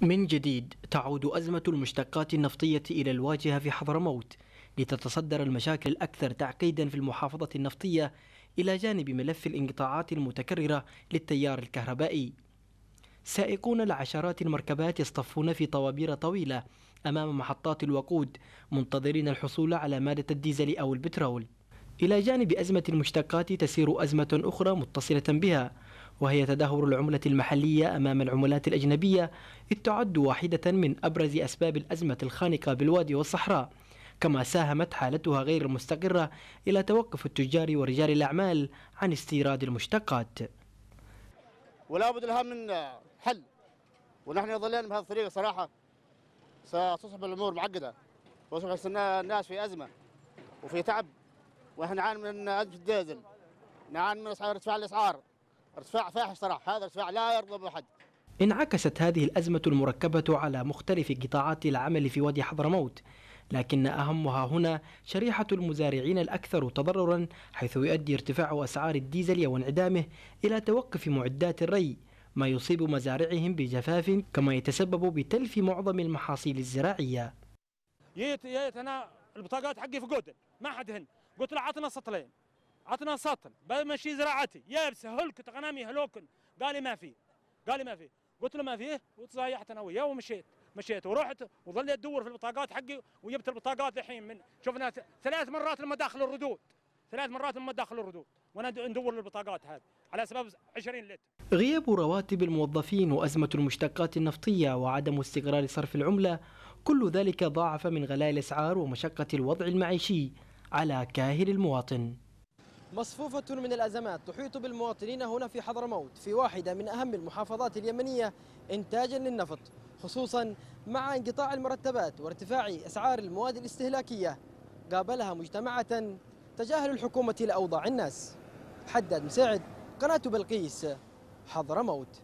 من جديد تعود أزمة المشتقات النفطية إلى الواجهة في حضرموت لتتصدر المشاكل الأكثر تعقيدا في المحافظة النفطية إلى جانب ملف الانقطاعات المتكررة للتيار الكهربائي سائقون لعشرات المركبات يصطفون في طوابير طويلة أمام محطات الوقود منتظرين الحصول على مادة الديزل أو البترول إلى جانب أزمة المشتقات تسير أزمة أخرى متصلة بها وهي تدهور العملة المحلية أمام العملات الأجنبية إذ تعد واحدة من أبرز أسباب الأزمة الخانقة بالوادي والصحراء كما ساهمت حالتها غير المستقرة إلى توقف التجار ورجال الأعمال عن استيراد المشتقات ولا بد لها من حل ونحن ظلينا بهذه الطريقة صراحة ستصبح الأمور معقدة وصبح الناس في أزمة وفي تعب ونحن نعاني من أزمة الديزل نعاني من أسعار ارتفاع الأسعار ارتفاع فاحش صراحه هذا ارتفاع لا يرضى حد انعكست هذه الأزمة المركبة على مختلف قطاعات العمل في وادي حضرموت لكن أهمها هنا شريحة المزارعين الأكثر تضررا حيث يؤدي ارتفاع أسعار الديزل وانعدامه إلى توقف معدات الري ما يصيب مزارعهم بجفاف كما يتسبب بتلف معظم المحاصيل الزراعية جيت جيت أنا البطاقات حقي في جودن ما حد هن قلت له عطنا سطلين عطنا سطل بمشي زراعتي يابسه هلكت غنمي هلوكن قال لي ما في قال لي ما في قلت له ما فيه وتصايحت انا وياه ومشيت مشيت ورحت وظليت ادور في البطاقات حقي وجبت البطاقات الحين من شفنا ثلاث مرات لما داخل الردود ثلاث مرات لما داخل الردود وانا ندور البطاقات هذه على سبب 20 لتر غياب رواتب الموظفين وازمه المشتقات النفطيه وعدم استقرار صرف العمله كل ذلك ضاعف من غلاء الاسعار ومشقه الوضع المعيشي على كاهل المواطن مصفوفة من الأزمات تحيط بالمواطنين هنا في حضرموت في واحدة من أهم المحافظات اليمنية إنتاجا للنفط خصوصا مع انقطاع المرتبات وارتفاع أسعار المواد الاستهلاكية قابلها مجتمعة تجاهل الحكومة لأوضاع الناس حداد مساعد قناة بلقيس حضرموت